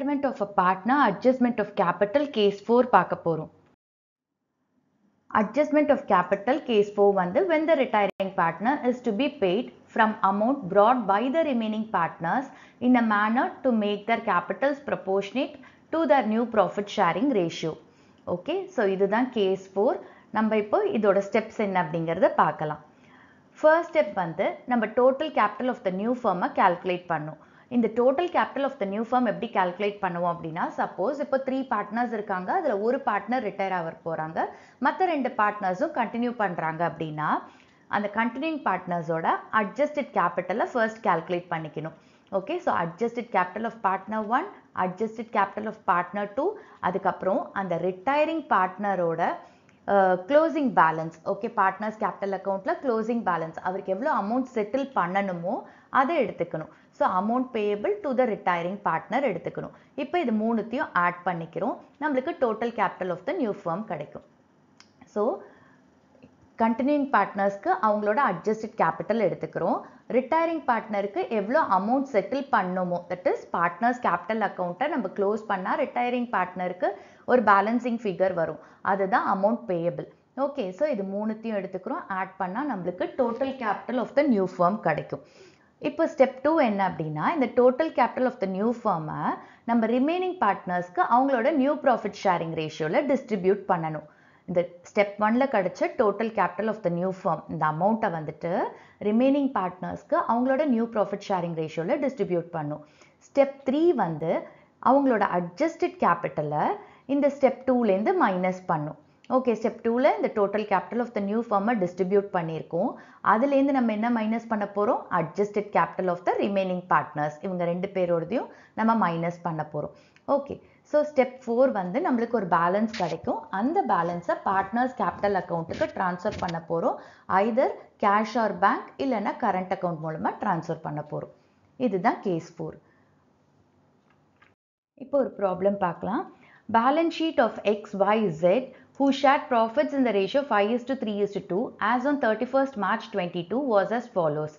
Retirement of a partner adjustment of capital case four பார்க்க போகிறோம் adjustment of capital case four வந்து when the retiring partner is to be paid from amount brought by the remaining partners in a manner to make their capitals proportionate to their new profit sharing ratio. Okay so இதுதான் case four நம்ம இப்போ இதோட steps என்ன அப்படிங்கிறத பார்க்கலாம் first step வந்து நம்ம total capital of the new ஃபர்மை கால்குலேட் பண்ணும் இந்த total capital of the new firm எப்படி கால்குலேட் பண்ணுவோம் அப்படின்னா சப்போஸ் இப்போ த்ரீ பார்ட்னர்ஸ் இருக்காங்க அதில் ஒரு பார்ட்னர் ரிட்டையர் ஆக போகிறாங்க மற்ற ரெண்டு பார்ட்னர்ஸும் கண்டினியூ பண்ணுறாங்க அப்படின்னா அந்த கண்டினியூங் பார்ட்னர்ஸோட அட்ஜஸ்டட் கேபிட்டலை ஃபர்ஸ்ட் கால்குலேட் பண்ணிக்கணும் okay so adjusted capital of partner one adjusted capital of partner two அதுக்கப்புறம் அந்த ரிட்டையரிங் பார்ட்னரோட closing balance okay partners capital அக்கௌண்ட்டில் க்ளோசிங் பேலன்ஸ் அவருக்கு எவ்வளோ அமௌண்ட் செட்டில் பண்ணணுமோ அதை எடுத்துக்கணும் so amount payable to the retiring partner எடுத்துக்கணும் இப்போ இது மூணுத்தையும் ஆட் பண்ணிக்கிறோம் நம்மளுக்கு total capital of the new firm கிடைக்கும் ஸோ கண்டினியூங் பார்ட்னர்ஸ்க்கு அவங்களோட அட்ஜஸ்டட் கேபிட்டல் எடுத்துக்கிறோம் ரிட்டையரிங் பார்ட்னருக்கு எவ்வளோ அமௌண்ட் செட்டில் பண்ணணுமோ தட் இஸ் பார்ட்னர்ஸ் கேபிட்டல் அக்கௌண்ட்டை நம்ம க்ளோஸ் பண்ணால் ரிட்டையரிங் பார்ட்னருக்கு ஒரு பேலன்சிங் ஃபிகர் வரும் அதுதான் அமௌண்ட் பேயபிள் ஓகே ஸோ இது மூணுத்தையும் எடுத்துக்கிறோம் ஆட் பண்ணால் நம்மளுக்கு total capital of the new firm கிடைக்கும் இப்போ ஸ்டெப் டூ என்ன அப்படின்னா இந்த total capital of the new ஃபார்மை நம்ம ரிமைனிங் பார்ட்னர்ஸ்க்கு அவங்களோட நியூ ப்ராஃபிட் ஷேரிங் ரேஷியோவில் டிஸ்ட்ரிபியூட் பண்ணணும் இந்த ஸ்டெப் ஒன்ல கிடச்ச total capital of the new firm இந்த அமௌண்ட்டை வந்துட்டு ரிமைனிங் பார்ட்னர்ஸ்க்கு அவங்களோட நியூ ப்ராஃபிட் ஷேரிங் ரேஷியோவில் டிஸ்ட்ரிபியூட் பண்ணும் ஸ்டெப் த்ரீ வந்து அவங்களோட அட்ஜஸ்டட் கேபிட்டலை இந்த ஸ்டெப் டூலேருந்து மைனஸ் பண்ணும் ஓகே ஸ்டெப் டூவில் இந்த total capital of the new ஃபார்மை டிஸ்ட்ரிபியூட் பண்ணியிருக்கோம் அதுலேருந்து நம்ம என்ன மைனஸ் பண்ண போகிறோம் adjusted capital of the remaining partners இவங்க ரெண்டு பேரோடதையும் நம்ம மைனஸ் பண்ண போகிறோம் ஓகே ஸோ ஸ்டெப் ஃபோர் வந்து நம்மளுக்கு ஒரு பேலன்ஸ் கிடைக்கும் அந்த பேலன்ஸை பார்ட்னர்ஸ் கேபிட்டல் அக்கௌண்ட்டுக்கு ட்ரான்ஸ்ஃபர் பண்ண போகிறோம் ஐதர் கேஷ் ஆர் பேங்க் இல்லைன்னா கரண்ட் அக்கௌண்ட் மூலமாக ட்ரான்ஸ்ஃபர் பண்ண போகிறோம் இதுதான் கேஸ் ஃபோர் இப்போ ஒரு ப்ராப்ளம் பார்க்கலாம் balance sheet of X Y Z who shared profits in the ratio 5 is to 3 is to 2 as on 31st March 22 was as follows.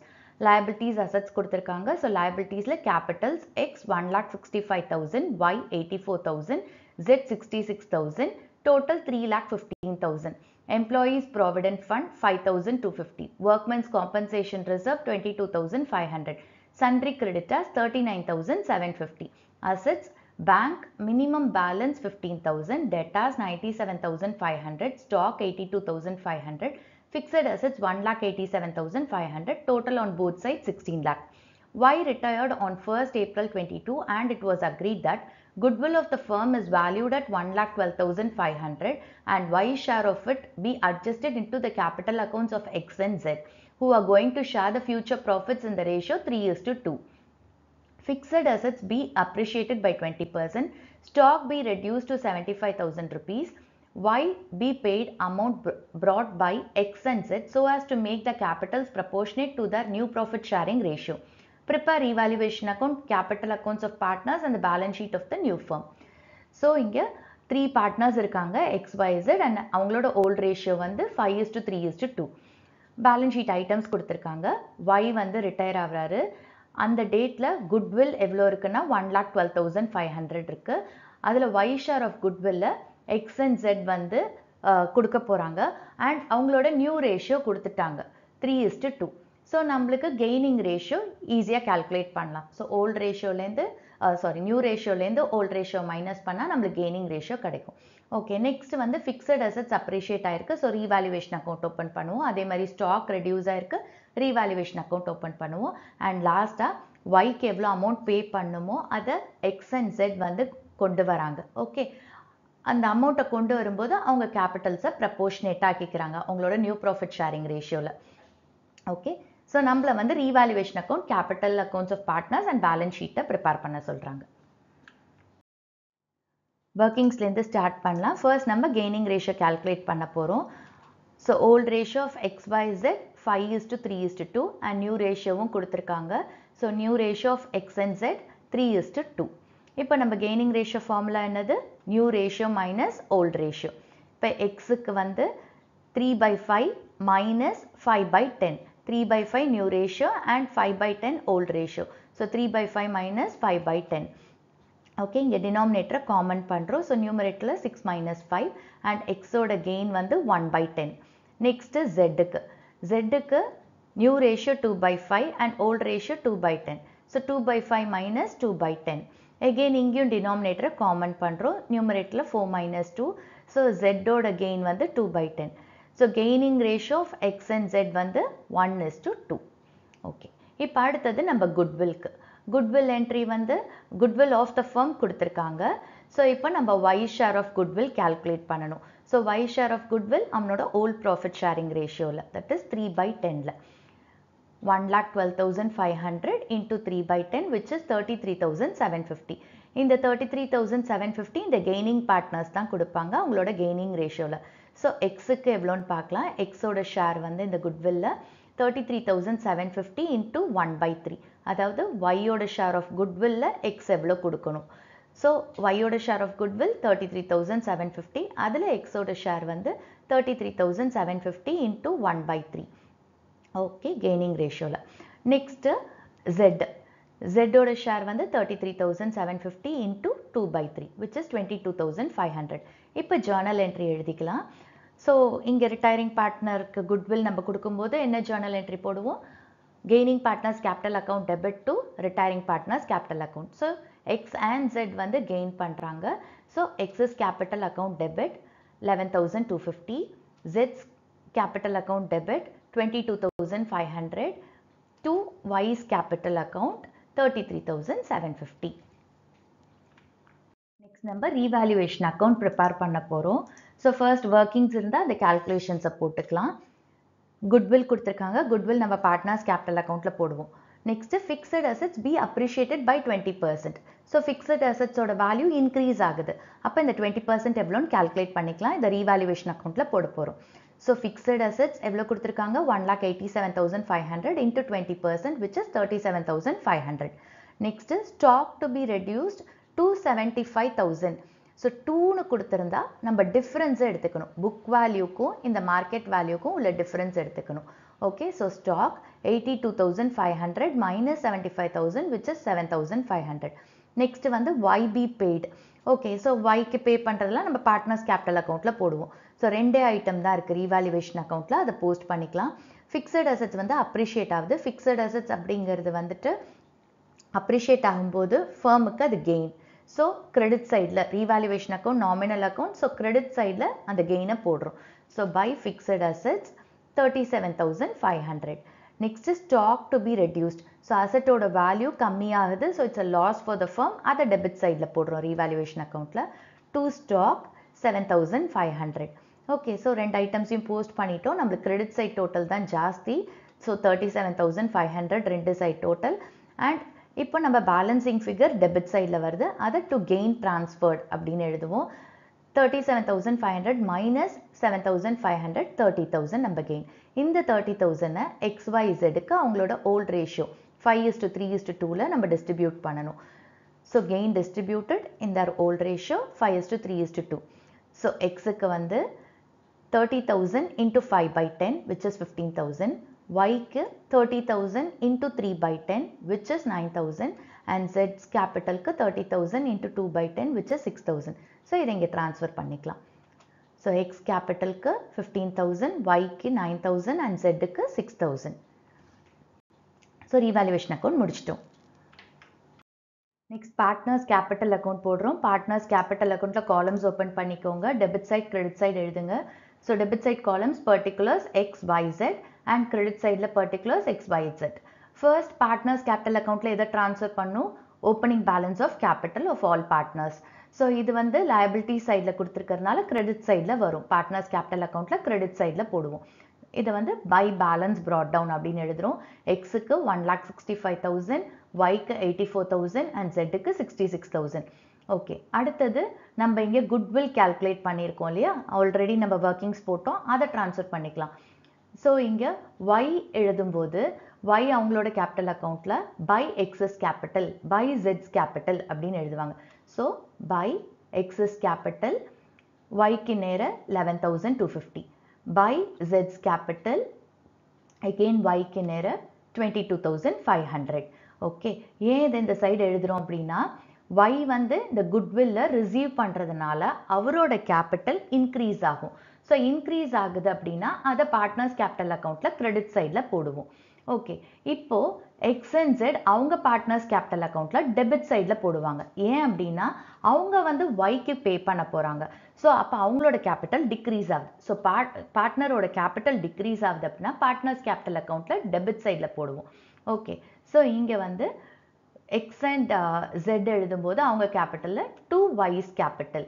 Liabilities assets கொடுத்திருக்காங்க. So, liabilities liabilitiesல capitals X 1,65,000, Y 84,000, Z 66,000, total 3,15,000. Employees Provident Fund 5,250. Workmen's Compensation Reserve 22,500. Sundry creditors 39,750. Assets Bank minimum balance 15,000, debtors 97,500, stock 82,500, fixed assets 1,87,500, total on both sides 16 lakh. Y retired on 1st April 22 and it was agreed that goodwill of the firm is valued at 1,12,500 and Y share of it be adjusted into the capital accounts of X and Z who are going to share the future profits in the ratio 3 is to 2. fixed assets be appreciated by 20%, stock be reduced to 75,000 rupees, Y be paid amount brought by X and Z so as to make the capitals proportionate to their new profit sharing ratio. Prepare evaluation account, capital accounts of partners and the balance sheet of the new firm. So, here so இங்கே three partners இருக்காங்க X Y Z and அவங்களோட old ratio வந்து five is to three is to two balance sheet items கொடுத்துருக்காங்க Y Y is retired. அந்த டேட்டில் goodwill எவ்வளோ இருக்குன்னா one lakh twelve thousand five hundred இருக்குது அதில் வைஷார் ஆஃப் குட்வில்ல எக்ஸ் அண்ட் ஜெட் வந்து கொடுக்க போகிறாங்க அண்ட் அவங்களோட நியூ ரேஷியோ கொடுத்துட்டாங்க த்ரீ இஸ்டு டூ ஸோ நம்மளுக்கு கெய்னிங் ரேஷியோ ஈஸியாக கால்குலேட் பண்ணலாம் ஸோ ஓல்டு ரேஷியோலேருந்து சாரி நியூ ரேஷியோலேருந்து ஓல்டு ரேஷியோ மைனஸ் பண்ணால் நம்மளுக்கு கெய்னிங் ரேஷியோ கிடைக்கும் ஓகே நெக்ஸ்ட் வந்து ஃபிக்ஸட் அசட்ஸ் அப்ரிஷியேட் ஆயிருக்கு ஸோ ரீவாலுவேஷன் அக்கௌண்ட் ஓப்பன் பண்ணுவோம் அதே மாதிரி ஸ்டாக் ரெடியூஸ் ஆயிருக்கு ரீவாலுவேஷன் அக்கௌண்ட் ஓப்பன் பண்ணுவோம் அண்ட் லாஸ்ட்டாக ஒய்க்கு எவ்வளோ அமௌண்ட் பே பண்ணுமோ அதை எக்ஸ் அண்ட் செட் வந்து கொண்டு வராங்க ஓகே அந்த அமௌண்ட்டை கொண்டு வரும்போது அவங்க கேபிட்டல்ஸை ப்ரப்போர்ஷனேட்டாக ஆக்கிக்கிறாங்க அவங்களோட நியூ ப்ராஃபிட் ஷேரிங் ரேஷியோவில் ஓகே ஸோ நம்மளை வந்து revaluation account capital accounts of partners and balance sheet prepare பண்ண சொல்கிறாங்க ஒர்க்கிங்ஸ்லேருந்து ஸ்டார்ட் பண்ணலாம் ஃபர்ஸ்ட் நம்ம கெய்னிங் ரேஷியோ கால்குலேட் பண்ண போகிறோம் so old ratio of X by Z five is to three is to two and new ரேஷியோவும் கொடுத்துருக்காங்க so new ratio of X and Z three is to two இப்போ நம்ம gaining ரேஷியோ formula என்னது new ratio minus old ratio இப்போ எக்ஸுக்கு வந்து three by five minus five by ten 3 by 5 new ratio and 5 by 10 old ratio. So 3 by 5 minus 5 by 10. Okay, inge denominator common pandro. So numerator 6 minus 5 and xord again gain vandu 1 by 10. Next is z. -ku. Z -ku, new ratio 2 by 5 and old ratio 2 by 10. So 2 by 5 minus 2 by 10. Again inge denominator common pandro. Numerator 4 minus 2. So z again gain vandu 2 by 10. So gaining ratio of X and Z வந்து one is to two okay இப்போ அடுத்தது நம்ம குட்வில்க்கு goodwill entry வந்து goodwill of the firm குடுத்திருக்காங்க. So இப்போ நம்ம y share of goodwill calculate பண்ணனும் so y share of goodwill அவனோட old ப்ராஃபிட் ஷேரிங் ரேஷியோவில் தட் இஸ் த்ரீ பை 10ல. One into twelve thousand five hundred is three by ten which thirty three thousand seven இந்த thirty three thousand seven fifty இந்த gaining partners தான் கொடுப்பாங்க அவங்களோட gaining ratioல. X எக்ஸுக்கு எவ்வளோன் பார்க்கலாம் எக்ஸோட ஷேர் வந்து இந்த goodwill thirty three thousand seven 3. அதாவது ஒன் பை த்ரீ அதாவது goodwill ஷேர் ஆஃப் குட்வில்ல எக்ஸ் எவ்வளோ குடுக்கொணும். So, Y share of goodwill thirty three thousand seven ஓட அதில் எக்ஸோட ஷேர் வந்து thirty three 1 by 3. Okay, one by three okay gaining ஓட நெக்ஸ்ட்டு ஜெட் ஷேர் வந்து thirty three 2 seven 3, which is by three journal entry twenty two thousand five hundred இப்போ journal entry எழுதிக்கலாம் so இங்கே retiring பார்ட்னருக்கு goodwill நம்ம கொடுக்கும்போது என்ன journal entry போடுவோம் gaining partners capital account debit to retiring partners capital account so X and Z வந்து gain பண்ணுறாங்க so X's capital account debit eleven thousand two fifty ஜெட்ஸ் capital account debit twenty two thousand five hundred to Y's capital account thirty three thousand seven fifty next நம்ம revaluation account prepare பண்ண போகிறோம் so first workings இருந்தால் அந்த கேல்குலேஷன்ஸை போட்டுக்கலாம் goodwill கொடுத்துருக்காங்க goodwill நம்ம partners capital அக்கௌண்ட்டில் போடுவோம் next fixed assets be appreciated by twenty percent so fixed அசட்ஸோட வேல்யூ இன்க்ரீஸ் ஆகுது அப்போ இந்த டுவெண்ட்டி பர்சன்ட் எவ்வளோன்னு கேல்குலேட் பண்ணிக்கலாம் இந்த ரீவேல்யூவேஷன் அக்கௌண்ட்டில் போட போகிறோம் ஸோ ஃபிக்ஸட் அசட்ஸ் எவ்வளோ கொடுத்துருக்காங்க one lakh eighty seven thousand five hundred into twenty percent which is thirty seven thousand five hundred next stock to be reduced to seventy five thousand so டூனு கொடுத்துருந்தா நம்ம டிஃப்ரென்ஸை எடுத்துக்கணும் புக் வேல்யூக்கும் இந்த மார்க்கெட் வேல்யூக்கும் உள்ள difference எடுத்துக்கணும் okay so stock eighty two thousand five hundred minus seventy five thousand which is seven thousand five hundred next வந்து Y be paid okay so ஒய்க்கு pay பண்ணுறதுலாம் நம்ம பார்ட்னர்ஸ் கேபிட்டல் அக்கௌண்ட்டில் போடுவோம் ஸோ ரெண்டே ஐட்டம் தான் இருக்குது ரீவாலுவேஷன் அக்கௌண்ட்டில் அதை போஸ்ட் பண்ணிக்கலாம் ஃபிக்ஸட் அசட்ஸ் வந்து அப்ரிஷியேட் ஆகுது ஃபிக்ஸட் அசட்ஸ் அப்படிங்கிறது வந்துட்டு அப்ரிஷியேட் ஆகும்போது ஃபேர்முக்கு அது கெயின் ஸோ கிரெடிட் சைடில் revaluation account nominal account so credit சைடில் அந்த கெயினை போடுறோம் so by fixed assets thirty seven thousand five hundred next stock to be reduced so அசட்டோட வேல்யூ கம்மியாகுது so it's a loss for the firm அதை debit சைடில் போடுறோம் ரீவேல்யூவேஷன் அக்கௌண்ட்டில் to stock seven thousand five hundred okay so ரெண்டு ஐட்டம்ஸையும் post பண்ணிட்டோம் நம்மளுக்கு கிரெடிட் சைட் டோட்டல் தான் ஜாஸ்தி so thirty seven thousand five hundred ரெண்டு சைட் டோட்டல் அண்ட் இப்போ நம்ம பேலன்சிங் ஃபிகர் டெபிட் சைடில் வருது அதை டு கெயின் ட்ரான்ஸ்ஃபர்ட் அப்படின்னு எழுதுவோம் thirty seven thousand five hundred minus seven thousand five hundred thirty thousand நம்ம கெயின் இந்த தேர்ட்டி தௌசண்டை எக்ஸ் ஒய்ஸெடுக்கு அவங்களோட old ratio five to three is to டூவில் நம்ம டிஸ்ட்ரிபியூட் பண்ணணும் so gain distributed in our old ratio five is to three is to two so எக்ஸுக்கு வந்து thirty thousand into five by ten which is fifteen thousand yக்கு thirty thousand into three by ten which is nine thousand and ஜெட்ஸ் கேபிட்டலுக்கு thirty thousand into two by ten which is six thousand so இதை இங்கே transfer பண்ணிக்கலாம் so X கேபிட்டலுக்கு fifteen thousand ஒய்க்கு nine thousand and So six thousand so Next, account முடிச்சிட்டோம் next partners Partners account போடுறோம் partners capital அக்கௌண்ட்டில் columns open பண்ணிக்கோங்க debit side credit side எழுதுங்க so debit side columns particulars X Y and credit சைடில் particulars X by Z first partners capital அக்கௌண்ட்டில் எதை transfer பண்ணும் opening balance of capital of all partners so இது வந்து liability சைடில் கொடுத்துருக்கறதுனால credit சைடில் வரும் பார்ட்னர்ஸ் கேபிட்டல் அக்கௌண்ட்டில் கிரெடிட் சைடில் போடுவோம் இதை வந்து பை பேலன்ஸ் ப்ராட் டவுன் அப்படின்னு எழுதுறோம் எக்ஸுக்கு one lakh sixty five thousand ஒய்க்கு எயிட்டி ஃபோர் தௌசண்ட் அண்ட் ஜெட்டுக்கு சிக்ஸ்டி சிக்ஸ் தௌசண்ட் ஓகே அடுத்தது நம்ம இங்கே குட்வில் கால்குலேட் பண்ணியிருக்கோம் இல்லையா ஆல்ரெடி நம்ம ஒர்க்கிங்ஸ் போட்டோம் அதை ட்ரான்ஸ்ஃபர் பண்ணிக்கலாம் ஸோ இங்கே ஒய் எழுதும்போது ஒய் அவங்களோட கேபிட்டல் அக்கௌண்ட்டில் பை எக்ஸஸ் கேபிட்டல் பை ஜெட்ஸ் கேபிட்டல் அப்படின்னு எழுதுவாங்க ஸோ பை எக்ஸஸ் கேபிட்டல் ஒய்க்கு நேர eleven thousand two fifty by ஜெட்ஸ் கேபிட்டல் அகெயின் ஒய்க்கு நேர twenty two thousand five hundred okay ஏன் இது இந்த சைடு எழுதுகிறோம் அப்படின்னா ஒய் வந்து இந்த குட்வில்ல ரிசீவ் பண்ணுறதுனால அவரோட கேபிட்டல் இன்க்ரீஸ் ஆகும் ஸோ இன்க்ரீஸ் ஆகுது அப்படின்னா அதை பார்ட்னர்ஸ் கேபிட்டல் அக்கௌண்ட்டில் கிரெடிட் சைடில் போடுவோம் ஓகே இப்போ எக்ஸ் அண்ட் ஜெட் அவங்க பார்ட்னர்ஸ் கேபிட்டல் அக்கௌண்ட்டில் டெபிட் சைடில் போடுவாங்க ஏன் அப்படின்னா அவங்க வந்து ஒய்க்கு பே பண்ண போகிறாங்க ஸோ அப்போ அவங்களோட கேபிட்டல் டிக்ரீஸ் ஆகுது ஸோ பார்ட் பார்ட்னரோட கேபிட்டல் டிக்ரீஸ் ஆகுது அப்படின்னா பார்ட்னர்ஸ் கேபிட்டல் அக்கௌண்ட்டில் டெபிட் சைடில் போடுவோம் ஓகே ஸோ இங்கே வந்து எக்ஸ் அண்ட் ஜெட் எழுதும்போது அவங்க கேபிட்டலில் டூ வைஸ் கேபிட்டல்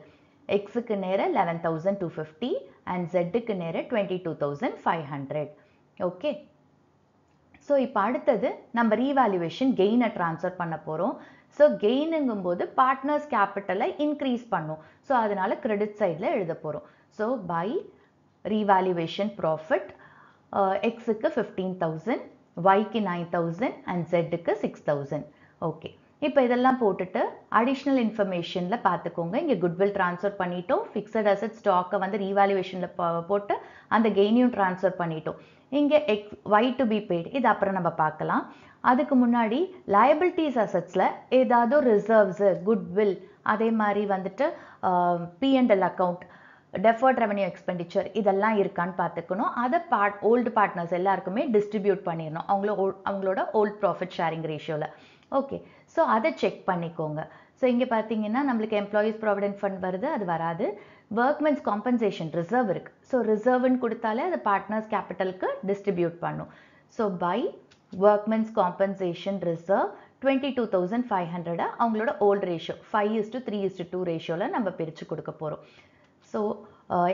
எக்ஸுக்கு நேரம் eleven thousand two fifty and ஜெட்டுக்கு நேர twenty two thousand five hundred okay so இப்போ அடுத்தது நம்ம ரீவேல்யூவேஷன் கெயினை ட்ரான்ஸ்ஃபர் பண்ண போகிறோம் ஸோ கெயினுங்கும் போது பார்ட்னர்ஸ் கேபிட்டலை இன்க்ரீஸ் பண்ணும் ஸோ அதனால் credit சைடில் எழுத போகிறோம் ஸோ பை revaluation ப்ராஃபிட் எக்ஸுக்கு fifteen thousand Y nine thousand and ஜெட்டுக்கு சிக்ஸ் தௌசண்ட் ஓகே இப்போ இதெல்லாம் போட்டுட்டு அடிஷ்னல் இன்ஃபர்மேஷனில் பார்த்துக்கோங்க இங்கே குட்வில் ட்ரான்ஸ்ஃபர் பண்ணிட்டோம் ஃபிக்ஸட் அசட் ஸ்டாக்கை வந்து ரீவாலுவேஷனில் போட்டு அந்த கெய்னையும் ட்ரான்ஸ்ஃபர் பண்ணிட்டோம் இங்கே X Y to be paid இது அப்புறம் நம்ம பார்க்கலாம் அதுக்கு முன்னாடி லயபிலிட்டிஸ் அசட்ஸில் ஏதாவது ரிசர்வ்ஸு குட்வில் அதே மாதிரி வந்துட்டு PNL account deferred revenue expenditure இதெல்லாம் இருக்கான்னு பார்த்துக்கணும் அதை பார்ட் ஓல்டு பார்ட்னர்ஸ் எல்லாருக்குமே டிஸ்ட்ரிபியூட் பண்ணிடணும் அவங்களோ அவங்களோட ஓல்ட் ப்ராஃபிட் ஷேரிங் ரேஷியோவில் ஓகே ஸோ அதை செக் பண்ணிக்கோங்க ஸோ இங்கே பார்த்தீங்கன்னா நம்மளுக்கு எம்ப்ளாயீஸ் ப்ராவிடென்ட் ஃபண்ட் வருது அது வராது ஒர்க்மென்ஸ் காம்பன்சேஷன் ரிசர்வ் இருக்குது ஸோ ரிசர்வ்னு கொடுத்தாலே அது பார்ட்னர்ஸ் கேபிட்டலுக்கு டிஸ்ட்ரிபியூட் பண்ணும் so by workmen's compensation reserve twenty two thousand five ஹண்ட்ரடை அவங்களோட old ratio five is to three is to two ரேஷியோவில் நம்ம பிரித்து கொடுக்க போகிறோம் ஸோ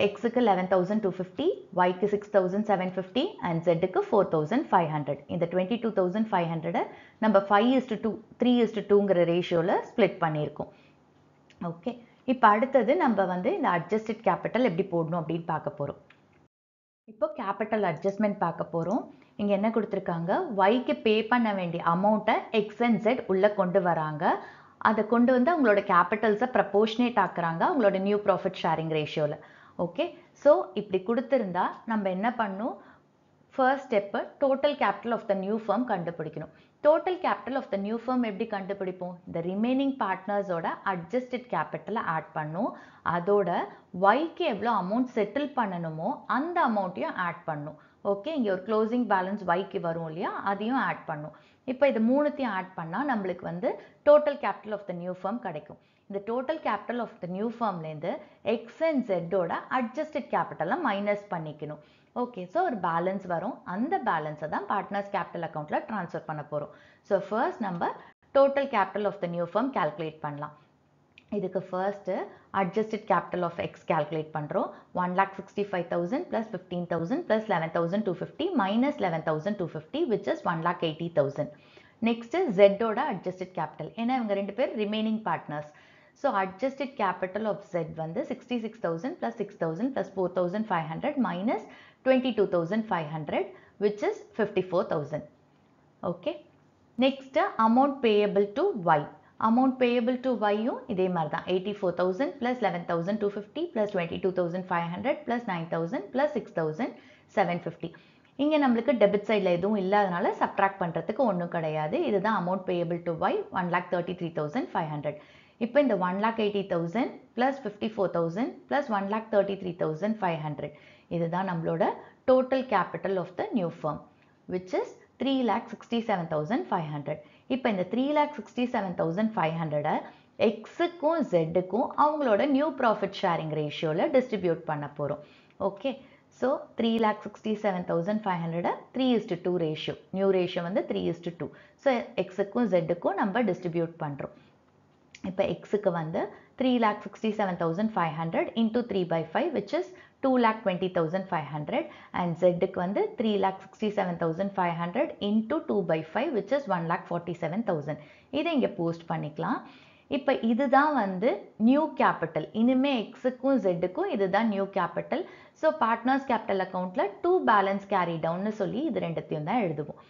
எக்ஸுக்கு லெவன் தௌசண்ட் டூ ஃபிஃப்டி வைக்கு six thousand seven fifty and ஜெட்டுக்கு ஃபோர் தௌசண்ட் ஃபைவ் ஹண்ட்ரட் இந்த டுவெண்ட்டி டூ தௌசண்ட் ஃபைவ் ஹண்ட்ரடை நம்ம five is to to three is to டூங்கிற ரேஷியோவில் ஸ்ப்ளிட் பண்ணியிருக்கோம் ஓகே இப்போ அடுத்தது நம்ம வந்து இந்த அட்ஜஸ்டட் கேபிட்டல் எப்படி போடணும் அப்படின்னு பார்க்க போகிறோம் இப்போ கேபிட்டல் அட்ஜஸ்ட்மெண்ட் பார்க்க போகிறோம் இங்கே என்ன கொடுத்துருக்காங்க வைக்கு பே பண்ண வேண்டிய அமௌண்ட்டை எக்ஸ் அண்ட் ஜெட் உள்ளே கொண்டு வராங்க அதை கொண்டு வந்து அவங்களோட கேபிட்டல்ஸை ப்ரப்போர்ஷனேட் ஆக்குறாங்க அவங்களோட நியூ ப்ராஃபிட் ஷேரிங் ரேஷியோவில் ஓகே ஸோ இப்படி கொடுத்துருந்தா நம்ம என்ன பண்ணும் first step total capital of the new firm கண்டுபிடிக்கணும் total capital of the new firm எப்படி கண்டுபிடிப்போம் இந்த ரிமைனிங் பார்ட்னர்ஸோட அட்ஜஸ்டட் கேபிட்டலை ஆட் பண்ணும் அதோட ஒய்க்கு எவ்வளோ அமௌண்ட் செட்டில் பண்ணணுமோ அந்த அமௌண்ட்டையும் ஆட் பண்ணும் ஓகே இங்கே ஒரு க்ளோசிங் பேலன்ஸ் வைக்கு வரும் இல்லையா அதையும் ஆட் பண்ணும் இப்போ இது மூணுத்தையும் ஆட் பண்ணால் நம்மளுக்கு வந்து total capital of the new firm கிடைக்கும் இந்த total capital of the new ஃபார்ம்லேருந்து எக்ஸ் அண்ட் ஜெட்டோட அட்ஜஸ்டட் கேபிட்டலை மைனஸ் பண்ணிக்கணும் ஓகே ஸோ ஒரு பேலன்ஸ் வரும் அந்த பேலன்ஸை தான் பார்ட்னர்ஸ் கேபிட்டல் அக்கௌண்ட்டில் ட்ரான்ஸ்ஃபர் பண்ண போகிறோம் ஸோ ஃபர்ஸ்ட் நம்ம total capital of the new firm calculate பண்ணலாம் இதுக்கு first adjusted capital of X calculate பண்ணுறோம் one lakh sixty five thousand plus fifteen thousand plus eleven thousand two fifty minus eleven thousand two fifty which is one lakh eighty thousand next ஜெட்டோட adjusted capital ஏன்னா இவங்க ரெண்டு பேர் remaining partners so adjusted capital of Z வந்து sixty six thousand plus six thousand plus four thousand five hundred minus twenty two thousand five hundred payable to fifty four thousand okay next amount payable to Y amount payable to ஒய்யும் இதே மாதிரி தான் eighty four thousand plus eleven thousand two fifty plus twenty two thousand five hundred plus nine thousand plus six thousand seven fifty நம்மளுக்கு debit எதுவும் இல்லாதனால subtract பண்ணுறதுக்கு ஒன்றும் கிடையாது இதுதான் amount payable to Y one lakh thirty three thousand five hundred இப்போ இந்த one lakh eighty thousand plus fifty four thousand plus one lakh thirty three thousand five hundred இதுதான் நம்மளோட total capital of the new firm which is three lakh sixty seven thousand five hundred இப்போ இந்த three lakh sixty seven thousand five ஹண்ட்ரடை எக்ஸுக்கும் ஜெட்டுக்கும் அவங்களோட new profit sharing ரேஷியோவில் distribute பண்ண போகிறோம் okay so three lakh sixty seven thousand five ஹண்ட்ரடை three is to two ratio new ratio வந்து த்ரீ இஸ்டு டூ ஸோ எக்ஸுக்கும் ஜெட்டுக்கும் நம்ம டிஸ்ட்ரிபியூட் பண்ணுறோம் இப்போ எக்ஸுக்கு வந்து three lakh sixty seven thousand five hundred into three by five which is two lakh twenty thousand five hundred and ஜெட்டுக்கு வந்து three lakh sixty seven thousand five hundred into two by five which is one lakh forty seven thousand இதை இங்கே post பண்ணிக்கலாம் இப்போ இதுதான் வந்து new capital இனிமே எக்ஸுக்கும் ஜெட்டுக்கும் இதுதான் new capital so partners capital அக்கௌண்ட்டில் டூ பேலன்ஸ் கேரி டவுன்னு சொல்லி இது ரெண்டுத்தையும் தான் எழுதுவோம்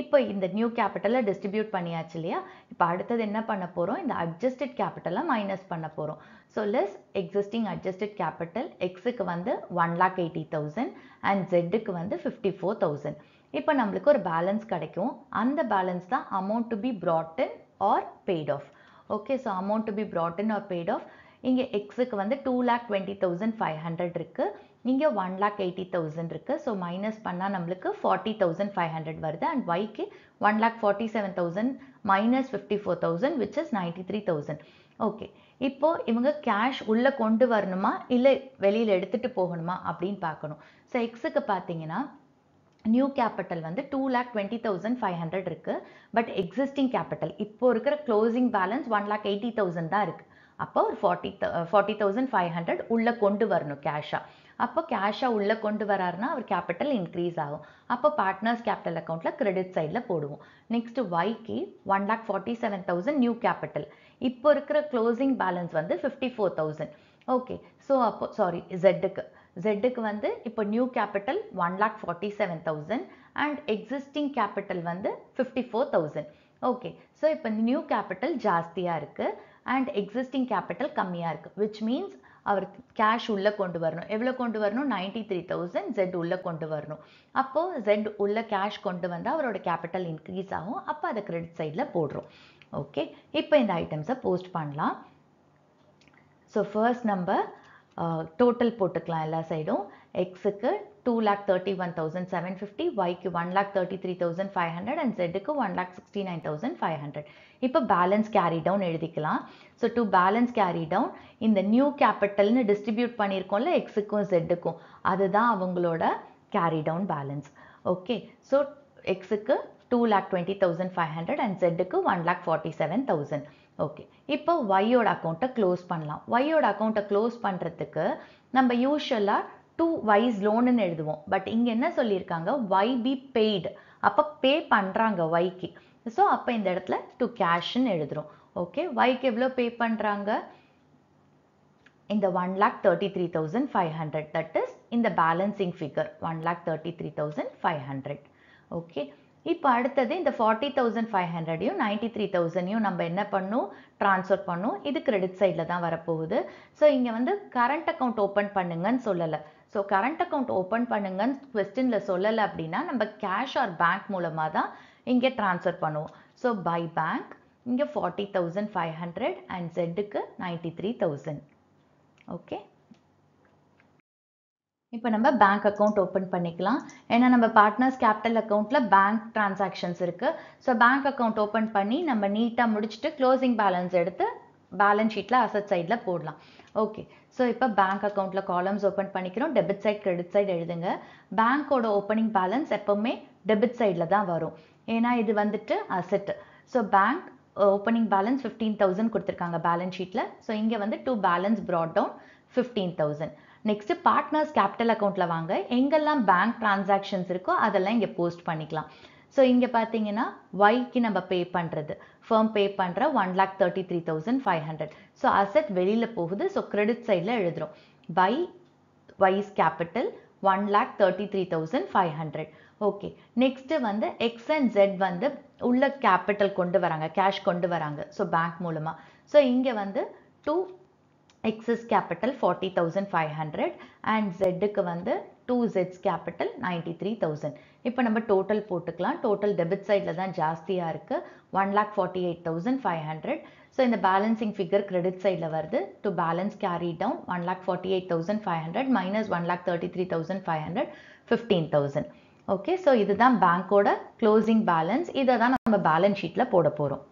இப்போ இந்த நியூ கேபிட்டலை டிஸ்ட்ரிபியூட் பண்ணியாச்சு இல்லையா இப்போ அடுத்தது என்ன பண்ண போகிறோம் இந்த அட்ஜஸ்டட் கேபிட்டலை மைனஸ் பண்ண போகிறோம் so less existing adjusted capital எக்ஸுக்கு வந்து one lakh eighty thousand and ஜெட்டுக்கு வந்து ஃபிஃப்டி ஃபோர் தௌசண்ட் இப்போ நம்மளுக்கு ஒரு பேலன்ஸ் கிடைக்கும் அந்த பேலன்ஸ் தான் amount to be brought in or paid off okay so amount to be brought in or paid off இங்கே எக்ஸுக்கு வந்து two lakh twenty thousand five hundred இருக்குது இங்கே ஒன் லேக் எயிட்டி தௌசண்ட் இருக்குது ஸோ மைனஸ் பண்ணால் நம்மளுக்கு ஃபார்ட்டி தௌசண்ட் ஃபைவ் ஹண்ட்ரட் வருது and ஒய்க்கு one lakh forty seven thousand minus fifty four thousand which is ninety three thousand okay இப்போது இவங்க கேஷ் உள்ளே கொண்டு வரணுமா இல்லை வெளியில் எடுத்துகிட்டு போகணுமா அப்படின்னு பார்க்கணும் ஸோ எக்ஸுக்கு பார்த்தீங்கன்னா நியூ கேபிட்டல் வந்து two lakh twenty thousand five hundred இருக்குது பட் எக்ஸிஸ்டிங் கேபிட்டல் இப்போ இருக்கிற closing balance one lakh eighty thousand தான் இருக்குது அப்போ ஒரு forty forty thousand five hundred உள்ளே கொண்டு வரணும் கேஷாக அப்போ கேஷாக உள்ளே கொண்டு வராருன்னா அவர் கேபிட்டல் இன்க்ரீஸ் ஆகும் அப்போ பார்ட்னர்ஸ் கேபிட்டல் அக்கௌண்ட்டில் கிரெடிட் சைடில் போடுவோம் நெக்ஸ்ட் வைக்கு one lakh forty seven thousand new capital இப்போ இருக்கிற க்ளோசிங் பேலன்ஸ் வந்து fifty four thousand okay so அப்போ சாரி ஜெட்டுக்கு ஜெட்டுக்கு வந்து இப்போ new capital one lakh forty seven thousand and existing capital வந்து fifty four thousand okay so இப்போ நியூ கேபிட்டல் ஜாஸ்தியாக இருக்குது அண்ட் எக்ஸிஸ்டிங் கேபிட்டல் கம்மியாக இருக்குது விச் மீன்ஸ் அவர் கேஷ் உள்ளே கொண்டு வரணும் எவ்வளோ கொண்டு வரணும் நைன்டி த்ரீ தௌசண்ட் ஜெட் உள்ளே கொண்டு வரணும் அப்போது ஜெட் உள்ளே கேஷ் கொண்டு வந்தால் அவரோட கேபிட்டல் இன்க்ரீஸ் ஆகும் அப்போ அதை கிரெடிட் சைடில் போடுறோம் ஓகே இப்போ இந்த ஐட்டம்ஸை போஸ்ட் பண்ணலாம் ஸோ ஃபர்ஸ்ட் நம்ம டோட்டல் போட்டுக்கலாம் எல்லா சைடும் எக்ஸுக்கு two lakh thirty one thousand seven fifty ஒய்க்கு one lakh thirty three thousand five hundred and செட்டுக்கு one lakh sixty nine thousand five hundred இப்போ பேலன்ஸ் கேரி டவுன் எழுதிக்கலாம் so to balance carry down இந்த நியூ கேபிட்டல்னு டிஸ்ட்ரிபியூட் பண்ணியிருக்கோம்ல எக்ஸுக்கும் செட்டுக்கும் அதுதான் அவங்களோட carry down balance okay so எக்ஸுக்கு two lakh twenty thousand five hundred and செட்டுக்கு one lakh forty seven thousand okay இப்போ ஒய்யோட அக்கௌண்ட்டை க்ளோஸ் பண்ணலாம் அக்கௌண்ட்டை க்ளோஸ் பண்ணுறதுக்கு நம்ம டு வைஸ் லோனுன்னு எழுதுவோம் பட் இங்கே என்ன சொல்லியிருக்காங்க வை பி பெய்டு அப்போ பே பண்ணுறாங்க வைக்கு ஸோ அப்போ இந்த இடத்துல டு கேஷ்ன்னு எழுதுகிறோம் ஓகே வைக்கு எவ்வளோ பே பண்ணுறாங்க இந்த one lakh thirty three thousand five hundred that is இந்த balancing figure one lakh thirty three thousand five hundred okay இப்போ அடுத்தது இந்த ஃபார்ட்டி தௌசண்ட் ஃபைவ் ஹண்ட்ரடையும் நைன்ட்டி த்ரீ தௌசண்டையும் நம்ம என்ன பண்ணும் ட்ரான்ஸ்ஃபர் பண்ணும் இது கிரெடிட் சைடில் தான் வரப்போகுது ஸோ இங்கே வந்து கரண்ட் அக்கௌண்ட் ஓப்பன் பண்ணுங்கன்னு சொல்லலை ஸோ கரண்ட் அக்கௌண்ட் ஓப்பன் பண்ணுங்கன்னு கொஸ்டினில் சொல்லலை அப்படின்னா நம்ம கேஷ் ஆர் பேங்க் மூலமாக தான் இங்கே ட்ரான்ஸ்ஃபர் பண்ணுவோம் ஸோ பை பேங்க் இங்கே forty thousand five hundred and செட்டுக்கு நைன்டி த்ரீ தௌசண்ட் ஓகே இப்போ நம்ம பேங்க் அக்கௌண்ட் ஓப்பன் பண்ணிக்கலாம் ஏன்னா நம்ம பார்ட்னர்ஸ் கேபிட்டல் அக்கௌண்ட்டில் பேங்க் டிரான்சாக்ஷன்ஸ் இருக்கு ஸோ பேங்க் அக்கௌண்ட் ஓப்பன் பண்ணி நம்ம நீட்டாக முடிச்சுட்டு க்ளோசிங் பேலன்ஸ் எடுத்து பேலன்ஸ் ஷீட்ல அசட் சைடில் போடலாம் ஓகே ஸோ இப்போ பேங்க் அக்கௌண்ட்டில் காலம்ஸ் ஓப்பன் பண்ணிக்கிறோம் டெபிட் சைட் கிரெடிட் சைடு எழுதுங்க பேங்க்கோட ஓப்பனிங் பேலன்ஸ் எப்போவுமே டெபிட் சைடில் தான் வரும் ஏன்னா இது வந்துட்டு asset so bank opening balance fifteen thousand கொடுத்துருக்காங்க பேலன்ஸ் ஷீட்டில் ஸோ இங்கே வந்து to balance brought down fifteen thousand next partners capital அக்கௌண்ட்டில் வாங்க எங்கெல்லாம் பேங்க் டிரான்சாக்ஷன்ஸ் இருக்கோ அதெல்லாம் இங்கே போஸ்ட் பண்ணிக்கலாம் ஸோ இங்கே பார்த்தீங்கன்னா வைக்கு நம்ம பே பண்ணுறது ஃபர்ம் பே பண்ணுற one lakh thirty three thousand five hundred so asset வெளியில் போகுது ஸோ கிரெடிட் சைடில் எழுதுறோம் by Y's capital one lakh thirty three thousand five hundred okay next வந்து எக்ஸ் அண்ட் ஜெட் வந்து உள்ள கேபிட்டல் கொண்டு வராங்க கேஷ் கொண்டு வராங்க ஸோ பேங்க் மூலமாக ஸோ இங்கே வந்து to X's capital forty thousand five hundred and ஜெட்டுக்கு வந்து டூ ஜெட்ஸ் கேபிட்டல் நைன்ட்டி த்ரீ தௌசண்ட் இப்போ நம்ம டோட்டல் போட்டுக்கலாம் டோட்டல் டெபிட் சைடில் தான் ஜாஸ்தியாக இருக்குது one lakh forty eight thousand five hundred so இந்த balancing ஃபிகர் credit சைடில் வருது to balance carry down one lakh forty eight thousand five hundred minus one lakh thirty three thousand five hundred fifteen thousand okay so இதுதான் பேங்க்கோட balance balance இதை தான் நம்ம balance ஷீட்டில் போகிறோம்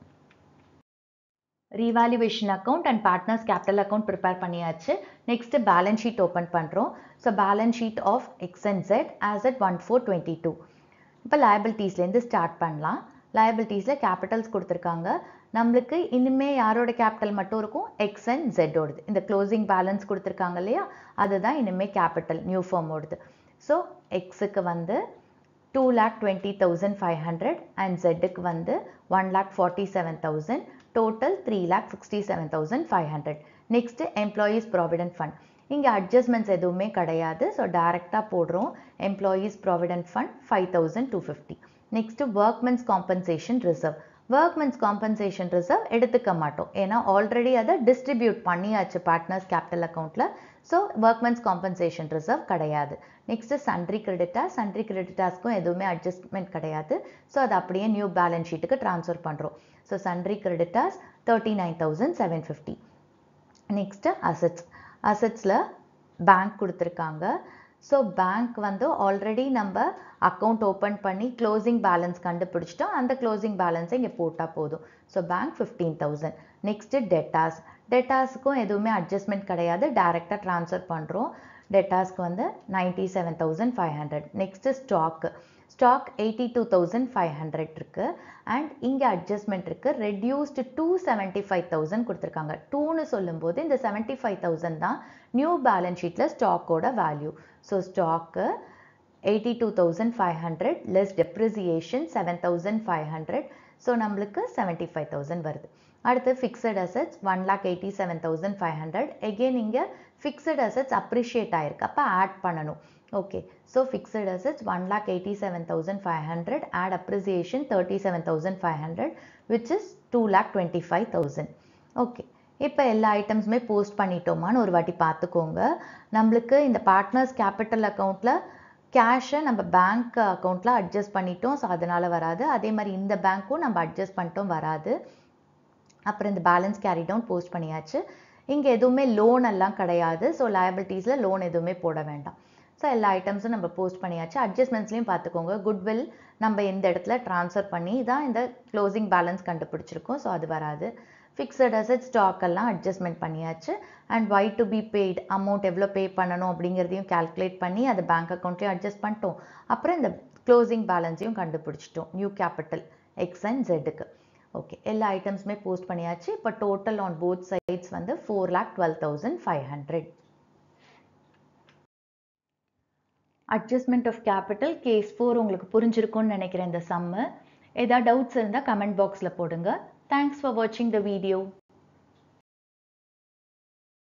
revaluation account and partners capital account prepare பண்ணியாச்சு next balance sheet open பண்ணுறோம் so balance sheet of X and Z as at one four twenty two இப்போ லயபிலிட்டிஸ்லேருந்து ஸ்டார்ட் பண்ணலாம் லயபிலிட்டிஸில் கேபிட்டல்ஸ் கொடுத்துருக்காங்க நம்மளுக்கு இனிமேல் யாரோட கேபிட்டல் மட்டும் இருக்கும் and Z ஜெட்டோடது இந்த closing பேலன்ஸ் கொடுத்துருக்காங்க இல்லையா அதுதான் இனிமேல் கேபிட்டல் நியூ ஃபார்மோடது ஸோ எக்ஸுக்கு வந்து two lakh twenty thousand five hundred and ஜெட்டுக்கு வந்து one lakh forty seven thousand total three lakh sixty seven thousand five hundred next employees provident fund இங்கே அட்ஜஸ்ட்மெண்ட்ஸ் எதுவுமே கிடையாது ஸோ டேரெக்டாக போடுறோம் employees provident fund five thousand two fifty next workmen's compensation reserve workmen's compensation reserve எடுத்துக்க மாட்டோம் ஏன்னா already அதை distribute பண்ணியாச்சு பார்ட்னர்ஸ் கேபிட்டல் அக்கௌண்ட்டில் ஸோ ஒர்க்மென்ஸ் காம்பன்சேஷன் ரிசர்வ் கிடையாது நெக்ஸ்ட்டு சன்ட்ரி கிரெடிட்டா சன்ட்ரி கிரெடிட்டாஸ்க்கும் எதுவுமே அட்ஜஸ்ட்மெண்ட் கிடையாது ஸோ அது அப்படியே நியூ பேலன்ஸ் ஷீட்டுக்கு ட்ரான்ஸ்ஃபர் பண்ணுறோம் So sundry creditors 39,750. Next assets அசட்ஸில் பேங்க் கொடுத்துருக்காங்க ஸோ பேங்க் வந்து ஆல்ரெடி நம்ம அக்கௌண்ட் ஓப்பன் பண்ணி க்ளோசிங் பேலன்ஸ் கண்டுபிடிச்சிட்டோம் அந்த க்ளோசிங் பேலன்ஸை இங்கே போட்டால் போதும் so bank fifteen thousand next debtors டெட்டாஸுக்கும் எதுவுமே அட்ஜஸ்ட்மெண்ட் கிடையாது டேரெக்டாக ட்ரான்ஸ்ஃபர் பண்ணுறோம் டெட்டாஸ்க்கு வந்து ninety seven thousand five hundred next stock stock eighty two thousand five hundred இருக்குது அண்ட் இங்கே அட்ஜஸ்ட்மெண்ட் இருக்குது reduced to seventy five thousand கொடுத்துருக்காங்க டூன்னு சொல்லும்போது இந்த செவன்ட்டி ஃபைவ் தௌசண்ட் தான் நியூ பேலன்ஸ் ஷீட்டில் ஸ்டாக்கோட value so stock eighty two thousand five hundred less depreciation seven thousand five hundred so நம்மளுக்கு செவன்ட்டி ஃபைவ் தௌசண்ட் வருது அடுத்து fixed assets one lakh eighty seven thousand five hundred again இங்கே fixed assets appreciate ஆயிருக்கு அப்போ add பண்ணணும் Okay, so fixed assets 1,87,500 add appreciation 37,500 which is 2,25,000. Okay. இப்போ எல்லா ஐட்டம்ஸுமே போஸ்ட் பண்ணிட்டோமான்னு ஒரு வாட்டி பார்த்துக்கோங்க நம்மளுக்கு இந்த பார்ட்னர்ஸ் கேபிட்டல் அக்கௌண்ட்டில் கேஷை நம்ம பேங்க் அக்கௌண்ட்டில் அட்ஜஸ்ட் பண்ணிட்டோம் ஸோ அதனால் வராது அதே மாதிரி இந்த பேங்க்கும் நம்ம அட்ஜஸ்ட் பண்ணிட்டோம் வராது அப்புறம் இந்த பேலன்ஸ் கேரி டவுன் போஸ்ட் பண்ணியாச்சு இங்கே எதுவுமே லோன் எல்லாம் கிடையாது ஸோ லயபிலிட்டிஸில் லோன் எதுவுமே போட வேண்டாம் ஸோ எல்லா ஐட்டம்ஸும் நம்ம போஸ்ட் பண்ணியாச்சு அட்ஜஸ்ட்மெண்ட்ஸ்லையும் பார்த்துக்கோங்க குட்வில் நம்ம எந்த இடத்துல ட்ரான்ஸ்ஃபர் பண்ணி தான் இந்த க்ளோசிங் பேலன்ஸ் கண்டுபிடிச்சிருக்கோம் ஸோ அது வராது ஃபிக்ஸட் அசட் ஸ்டாக் எல்லாம் அட்ஜஸ்ட்மெண்ட் பண்ணியாச்சு and Y to be paid amount எவ்வளோ பே பண்ணணும் அப்படிங்கிறதையும் கேல்குலேட் பண்ணி அதை பேங்க் அக்கௌண்ட்லேயும் அட்ஜஸ்ட் பண்ணிட்டோம் அப்புறம் இந்த க்ளோசிங் பேலன்ஸையும் கண்டுபிடிச்சிட்டோம் நியூ கேபிட்டல் எக்ஸ் அண்ட் ஜெட்டுக்கு ஓகே எல்லா ஐட்டம்ஸுமே போஸ்ட் பண்ணியாச்சு இப்போ டோட்டல் ஆன் போத் சைட்ஸ் வந்து four lakh twelve thousand five hundred adjustment of capital case four உங்களுக்கு புரிஞ்சிருக்கும்னு நினைக்கிறேன் இந்த சம்மு ஏதாவது டவுட்ஸ் இருந்தால் கமெண்ட் பாக்ஸில் போடுங்க தேங்க்ஸ் ஃபார் வாட்சிங் த வீடியோ